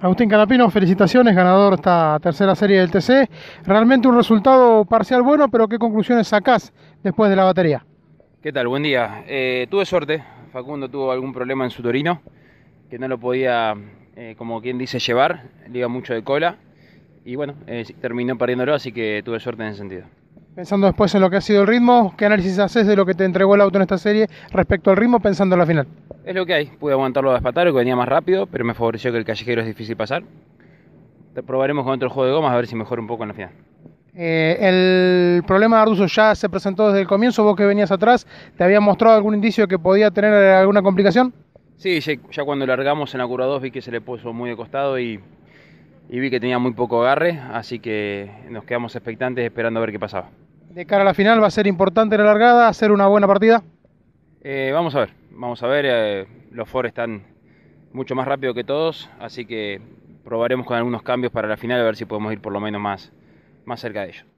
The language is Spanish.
Agustín Canapino, felicitaciones, ganador esta tercera serie del TC. Realmente un resultado parcial bueno, pero ¿qué conclusiones sacás después de la batería? ¿Qué tal? Buen día. Eh, tuve suerte, Facundo tuvo algún problema en su Torino, que no lo podía, eh, como quien dice, llevar, le iba mucho de cola, y bueno, eh, terminó perdiéndolo, así que tuve suerte en ese sentido. Pensando después en lo que ha sido el ritmo, ¿qué análisis haces de lo que te entregó el auto en esta serie respecto al ritmo pensando en la final? es lo que hay. Pude aguantarlo a despatar que venía más rápido, pero me favoreció que el callejero es difícil pasar. Te probaremos con otro juego de gomas a ver si mejora un poco en la final. Eh, el problema de Arduzo ya se presentó desde el comienzo, vos que venías atrás, ¿te había mostrado algún indicio que podía tener eh, alguna complicación? Sí, ya, cuando largamos en la curva 2 vi que se le puso muy de costado y, y vi que tenía muy poco agarre, así que nos quedamos expectantes esperando a ver qué pasaba. De cara a la final va a ser importante la largada, hacer una buena partida. Eh, vamos a ver, vamos a ver. Eh, los Ford están mucho más rápido que todos, así que probaremos con algunos cambios para la final a ver si podemos ir por lo menos más, más cerca de ellos.